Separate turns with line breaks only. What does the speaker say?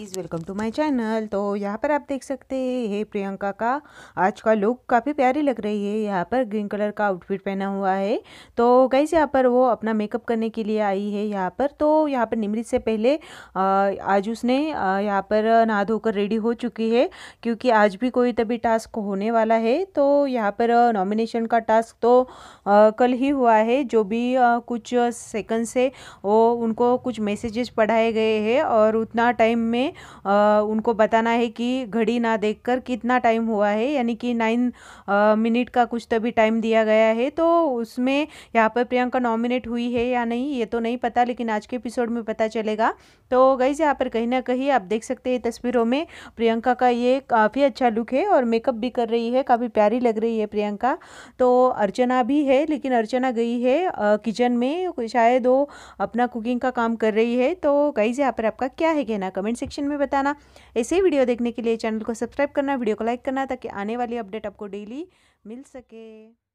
please welcome to my channel तो यहाँ पर आप देख सकते हैं प्रियंका का आज का लुक काफ़ी प्यारी लग रही है यहाँ पर ग्रीन कलर का आउटफिट पहना हुआ है तो कैसे यहाँ पर वो अपना मेकअप करने के लिए आई है यहाँ पर तो यहाँ पर निमृत से पहले आज उसने यहाँ पर नहा धोकर रेडी हो चुकी है क्योंकि आज भी कोई तभी टास्क होने वाला है तो यहाँ पर नॉमिनेशन का टास्क तो कल ही हुआ है जो भी कुछ सेकंड से वो उनको कुछ मैसेजेस पढ़ाए गए हैं और उतना टाइम में आ, उनको बताना है कि घड़ी ना देखकर कितना टाइम हुआ है यानी कि नाइन मिनट का कुछ तभी तो टाइम दिया गया है तो उसमें यहाँ पर प्रियंका नॉमिनेट हुई है या नहीं ये तो नहीं पता लेकिन आज के एपिसोड में पता चलेगा तो से यहाँ पर कहीं ना कहीं आप देख सकते हैं तस्वीरों में प्रियंका का ये काफ़ी अच्छा लुक है और मेकअप भी कर रही है काफ़ी प्यारी लग रही है प्रियंका तो अर्चना भी है लेकिन अर्चना गई है किचन में शायद वो अपना कुकिंग का काम कर रही है तो से यहाँ पर आपका क्या है कहना कमेंट सेक्शन सेक्शन में बताना ऐसे वीडियो देखने के लिए चैनल को सब्सक्राइब करना वीडियो को लाइक करना ताकि आने वाली अपडेट आपको डेली मिल सके